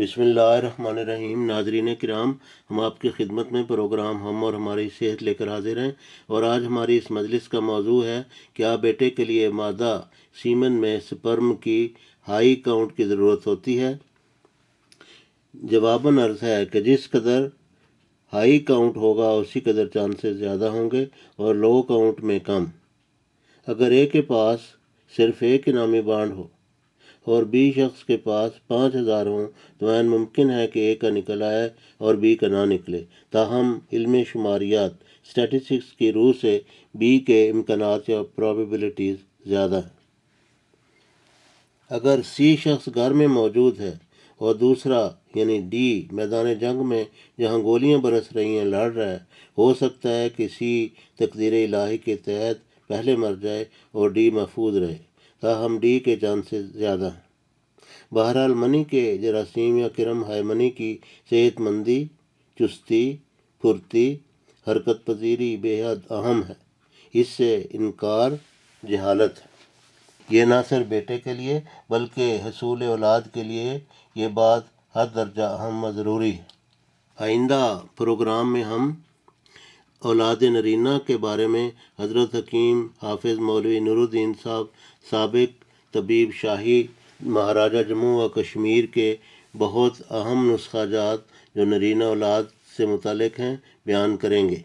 रहीम नाजरीन कराम हम आपकी खिदमत में प्रोग्राम हम और हमारी सेहत लेकर हाजिर हैं और आज हमारी इस मजलिस का मौजू है क्या बेटे के लिए मादा सीमन में स्पर्म की हाई काउंट की ज़रूरत होती है जवाबन अर्ज़ है कि जिस कदर हाई काउंट होगा उसी कदर चांसेस ज़्यादा होंगे और लो काउंट में कम अगर ए के पास सिर्फ एक इनामी बाड हो और बी शख्स के पास पाँच हज़ार हों तो मुमकिन है कि ए का निकल आए और बी का ना निकले ताहम इलम शुमारियात स्टैटिस्टिक्स की रूह से बी के इम्कान या प्रॉबिलिटीज़ ज़्यादा हैं अगर सी शख्स घर में मौजूद है और दूसरा यानी डी मैदान जंग में जहाँ गोलियाँ बरस रही हैं लड़ रहा है हो सकता है कि सी तकदीर इलाही के तहत पहले मर जाए और डी महफूज रहे ताहम डी के चांद से ज़्यादा बहरहाल मनी के जरासीम या किरम है मनी की सेहतमंदी चुस्ती फुर्ती हरकत पजीरी बेहद अहम है इससे इनकार जहालत है ये ना सिर्फ बेटे के लिए बल्कि हसूल औलाद के लिए ये बात हर दर्जा अहम ज़रूरी है आइंदा प्रोग्राम में हम औलाद नरीना के बारे में हज़रत हकीम हाफिज़ मौलवी नूरुद्दीन साहब सबक तबीब शाही महाराजा जम्मू व कश्मीर के बहुत अहम नुस्खाजात जो नरीना औलाद से मुतक़ हैं बयान करेंगे